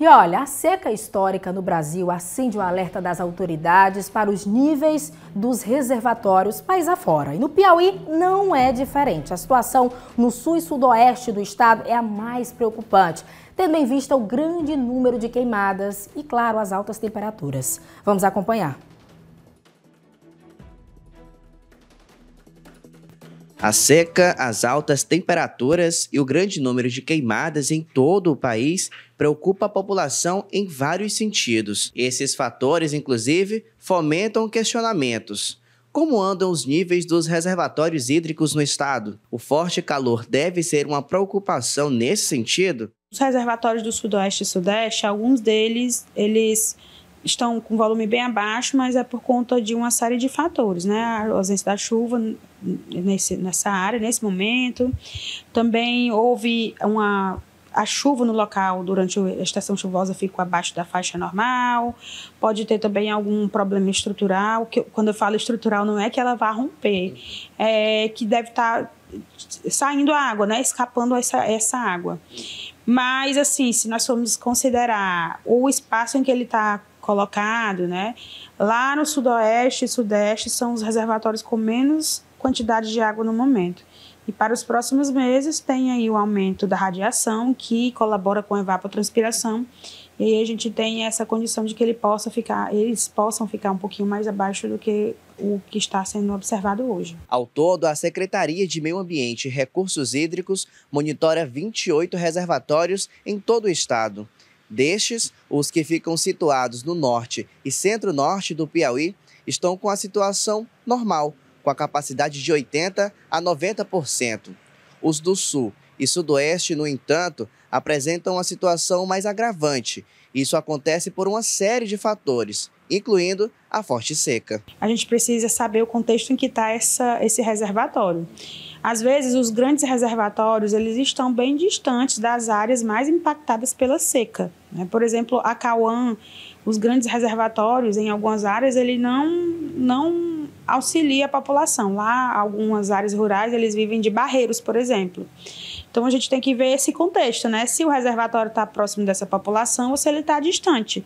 E olha, a seca histórica no Brasil acende o alerta das autoridades para os níveis dos reservatórios país afora. E no Piauí não é diferente. A situação no sul e sudoeste do estado é a mais preocupante, tendo em vista o grande número de queimadas e, claro, as altas temperaturas. Vamos acompanhar. A seca, as altas temperaturas e o grande número de queimadas em todo o país preocupa a população em vários sentidos. Esses fatores, inclusive, fomentam questionamentos. Como andam os níveis dos reservatórios hídricos no estado? O forte calor deve ser uma preocupação nesse sentido? Os reservatórios do Sudoeste e Sudeste, alguns deles, eles estão com volume bem abaixo, mas é por conta de uma série de fatores, né? A ausência da chuva nesse, nessa área, nesse momento. Também houve uma a chuva no local durante a estação chuvosa ficou abaixo da faixa normal. Pode ter também algum problema estrutural. Que, quando eu falo estrutural, não é que ela vá romper, é que deve estar tá saindo água, né? escapando essa, essa água. Mas, assim, se nós formos considerar o espaço em que ele está colocado, né? Lá no sudoeste e sudeste são os reservatórios com menos quantidade de água no momento. E para os próximos meses tem aí o aumento da radiação, que colabora com a evapotranspiração, e aí a gente tem essa condição de que ele possa ficar, eles possam ficar um pouquinho mais abaixo do que o que está sendo observado hoje. Ao todo, a Secretaria de Meio Ambiente e Recursos Hídricos monitora 28 reservatórios em todo o estado. Destes, os que ficam situados no norte e centro-norte do Piauí estão com a situação normal, com a capacidade de 80% a 90%. Os do Sul e Sudoeste, no entanto, apresentam uma situação mais agravante. Isso acontece por uma série de fatores, incluindo a forte seca. A gente precisa saber o contexto em que está esse reservatório. Às vezes, os grandes reservatórios eles estão bem distantes das áreas mais impactadas pela seca. Né? Por exemplo, a Cauã, os grandes reservatórios, em algumas áreas, ele não, não auxilia a população. Lá, algumas áreas rurais, eles vivem de barreiros, por exemplo. Então a gente tem que ver esse contexto, né? Se o reservatório está próximo dessa população ou se ele está distante.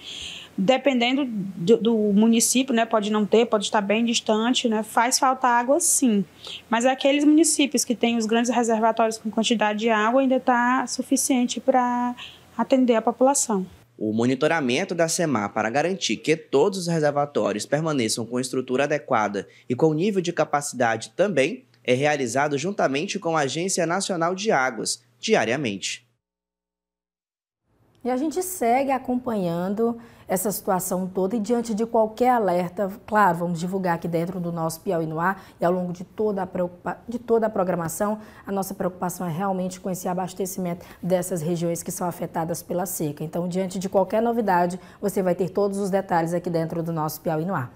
Dependendo do, do, município, né? Pode não ter, pode estar bem distante, né? Faz falta água, sim. Mas aqueles municípios que têm os grandes reservatórios com quantidade de água ainda está suficiente para atender a população. O monitoramento da SEMAR para garantir que todos os reservatórios permaneçam com estrutura adequada e com nível de capacidade também é realizado juntamente com a Agência Nacional de Águas, diariamente. E a gente segue acompanhando essa situação toda e diante de qualquer alerta, claro, vamos divulgar aqui dentro do nosso Piauí no ar e ao longo de toda a, de toda a programação, a nossa preocupação é realmente com esse abastecimento dessas regiões que são afetadas pela seca. Então, diante de qualquer novidade, você vai ter todos os detalhes aqui dentro do nosso Piauí no ar.